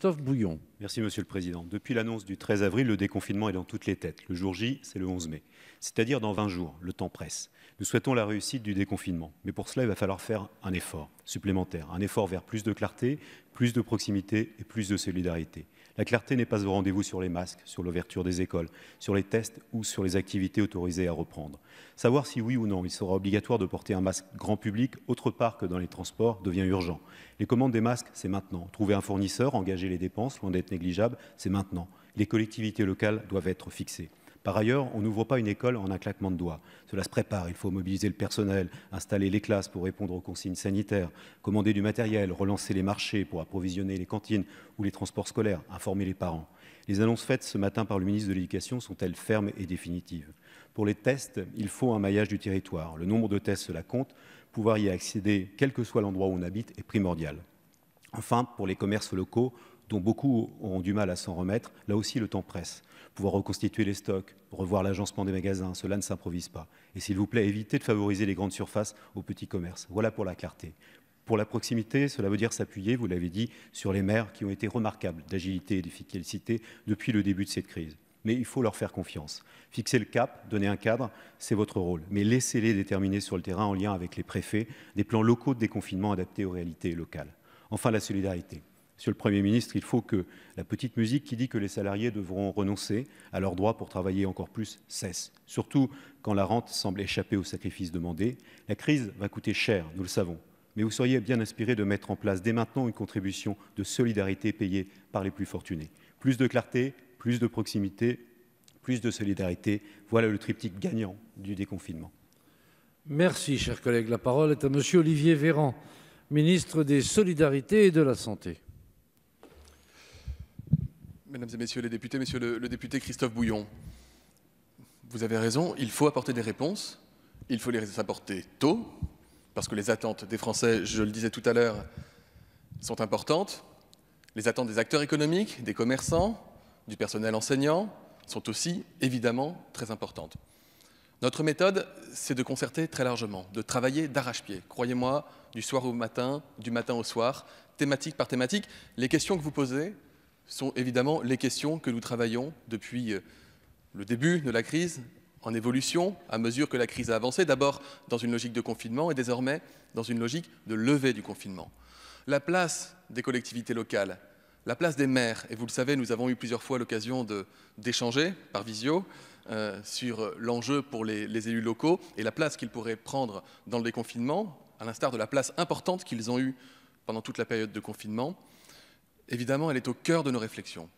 Christophe Bouillon. Merci, Monsieur le Président. Depuis l'annonce du 13 avril, le déconfinement est dans toutes les têtes. Le jour J, c'est le 11 mai, c'est-à-dire dans 20 jours. Le temps presse. Nous souhaitons la réussite du déconfinement, mais pour cela, il va falloir faire un effort supplémentaire, un effort vers plus de clarté, plus de proximité et plus de solidarité. La clarté n'est pas au rendez-vous sur les masques, sur l'ouverture des écoles, sur les tests ou sur les activités autorisées à reprendre. Savoir si oui ou non il sera obligatoire de porter un masque grand public autre part que dans les transports devient urgent. Les commandes des masques, c'est maintenant. Trouver un fournisseur, engager les dépenses, loin d'être négligeable, c'est maintenant. Les collectivités locales doivent être fixées. Par ailleurs, on n'ouvre pas une école en un claquement de doigts. Cela se prépare, il faut mobiliser le personnel, installer les classes pour répondre aux consignes sanitaires, commander du matériel, relancer les marchés pour approvisionner les cantines ou les transports scolaires, informer les parents. Les annonces faites ce matin par le ministre de l'Éducation sont-elles fermes et définitives Pour les tests, il faut un maillage du territoire. Le nombre de tests, cela compte. Pouvoir y accéder, quel que soit l'endroit où on habite, est primordial. Enfin, pour les commerces locaux, dont beaucoup ont du mal à s'en remettre, là aussi le temps presse. Pouvoir reconstituer les stocks, revoir l'agencement des magasins, cela ne s'improvise pas. Et s'il vous plaît, évitez de favoriser les grandes surfaces aux petits commerces. Voilà pour la clarté. Pour la proximité, cela veut dire s'appuyer, vous l'avez dit, sur les maires qui ont été remarquables d'agilité et d'efficacité depuis le début de cette crise. Mais il faut leur faire confiance. Fixer le cap, donner un cadre, c'est votre rôle. Mais laissez-les déterminer sur le terrain en lien avec les préfets des plans locaux de déconfinement adaptés aux réalités locales. Enfin, la solidarité. Monsieur le Premier ministre, il faut que la petite musique qui dit que les salariés devront renoncer à leurs droits pour travailler encore plus cesse, surtout quand la rente semble échapper aux sacrifices demandés. La crise va coûter cher, nous le savons, mais vous seriez bien inspiré de mettre en place dès maintenant une contribution de solidarité payée par les plus fortunés. Plus de clarté, plus de proximité, plus de solidarité, voilà le triptyque gagnant du déconfinement. Merci, chers collègues. La parole est à Monsieur Olivier Véran, ministre des Solidarités et de la Santé. Mesdames et messieurs les députés, monsieur le, député Christophe Bouillon, vous avez raison, il faut apporter des réponses, il faut les apporter tôt, parce que les attentes des Français, je le disais tout à l'heure, sont importantes. Les attentes des acteurs économiques, des commerçants, du personnel enseignant sont aussi évidemment très importantes. Notre méthode, c'est de concerter très largement, de travailler d'arrache-pied, croyez-moi, du soir au matin, du matin au soir, thématique par thématique. Les questions que vous posez, sont évidemment les questions que nous travaillons depuis euh, le début de la crise, en évolution, à mesure que la crise a avancé, d'abord dans une logique de confinement et désormais dans une logique de levée du confinement. La place des collectivités locales, la place des maires, et vous le savez, nous avons eu plusieurs fois l'occasion d'échanger par visio euh, sur l'enjeu pour les élus locaux et la place qu'ils pourraient prendre dans le déconfinement, à l'instar de la place importante qu'ils ont eue pendant toute la période de confinement évidemment, elle est au cœur de nos réflexions.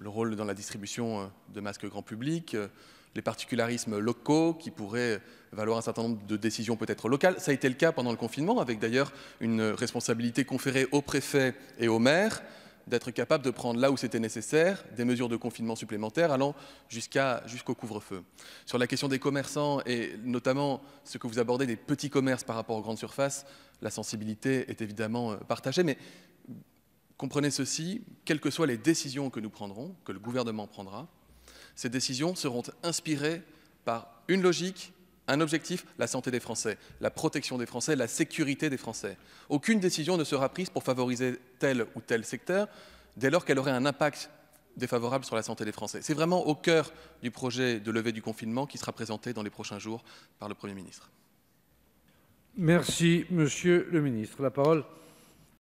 Le rôle dans la distribution euh, de masques grand public, euh, les particularismes locaux qui pourraient valoir un certain nombre de décisions peut-être locales. Ça a été le cas pendant le confinement, avec d'ailleurs une responsabilité conférée aux préfets et aux maires d'être capable de prendre là où c'était nécessaire des mesures de confinement supplémentaires allant jusqu'au couvre-feu. Sur la question des commerçants et notamment ce que vous abordez des petits commerces par rapport aux grandes surfaces, la sensibilité est évidemment euh, partagée, mais Comprenez ceci, quelles que soient les décisions que nous prendrons, que le gouvernement prendra, ces décisions seront inspirées par une logique, un objectif, la santé des Français, la protection des Français, la sécurité des Français. Aucune décision ne sera prise pour favoriser tel ou tel secteur dès lors qu'elle aurait un impact défavorable sur la santé des Français. C'est vraiment au cœur du projet de levée du confinement qui sera présenté dans les prochains jours par le Premier ministre. Merci, Monsieur le Ministre. La parole